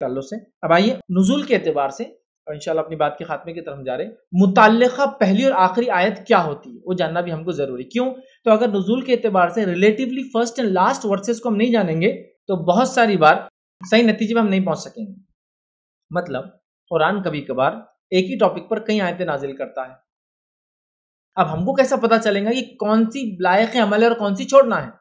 ताल्लुक से अब आइए नजूल के एतबार से और इंशाल्लाह अपनी बात के खात्मे की तरफ जा रहे हैं पहली और आखिरी आयत क्या होती है वो जानना भी हमको जरूरी क्यों तो अगर नजूल के एतबार से relatively first and last versus को हम नहीं जानेंगे तो बहुत सारी बार सही नतीजे में हम नहीं पहुंच सकेंगे मतलब कुरान कभी कभार एक ही टॉपिक पर कई आयतें नाजिल करता है अब हमको कैसा पता चलेगा कि कौन सी लायक अमल है और कौन सी छोड़ना है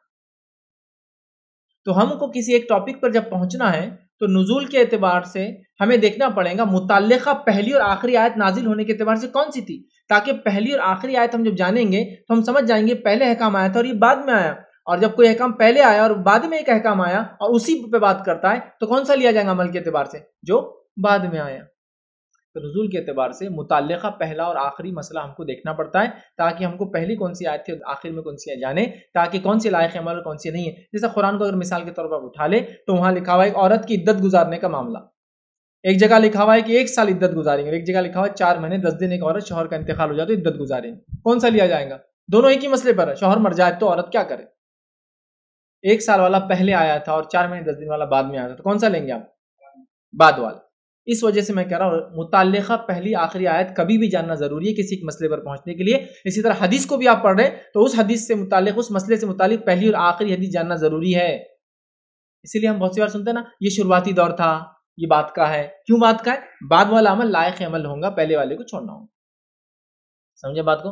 तो हमको किसी एक टॉपिक पर जब पहुंचना है तो नजूल के अतबार से हमें देखना पड़ेगा मुतल पहली और आखिरी आयत नाजिल होने के अतबार से कौन सी थी ताकि पहली और आखिरी आयत हम जब जानेंगे तो हम समझ जाएंगे पहले अहकाम आया था और ये बाद में आया और जब कोई अहकाम पहले आया और बाद में एक अहकाम आया और उसी पे बात करता है तो कौन सा लिया जाएगा अमल के अतबार से जो बाद में आया तो नजूल के अतबार से मुतल पहला और आखिरी मसला हमको देखना पड़ता है ताकि हमको पहली कौन सी आयत थी आखिर में कौन सी है जाने ताकि कौन सी लायक अमल और कौन सी नहीं है जैसे कुरान को अगर मिसाल के तौर पर उठा ले तो वहाँ लिखा हुआ है एक औरत की इद्दत गुजारने का मामला एक जगह लिखा हुआ है कि एक साल इद्दत गुजारेंगे एक जगह लिखा हुआ है चार महीने दस दिन एक औरत शोहर का इंतकाल हो जाए तो इद्दत गुजारेंगे कौन सा लिया जाएगा दोनों एक ही मसले पर है शोहर मर जाए तो औरत क्या करे एक साल वाला पहले आया था और चार महीने दस दिन वाला बाद में आया था तो कौन सा लेंगे आप बाद वाला इस वजह से मैं कह रहा हूँ मुतल पहली आखिरी आयत कभी भी जानना जरूरी है किसी मसले पर पहुंचने के लिए इसी तरह हदीस को भी आप पढ़ रहे हैं तो उस हदीस से मुतल उस मसले से मुतल पहली और आखिरी हदीस जानना जरूरी है इसीलिए हम बहुत सी बार सुनते हैं ना ये शुरुआती दौर था ये बात का है क्यों बात का है बाद वाला अमल लायक अमल होगा पहले वाले को छोड़ना होगा समझे बात को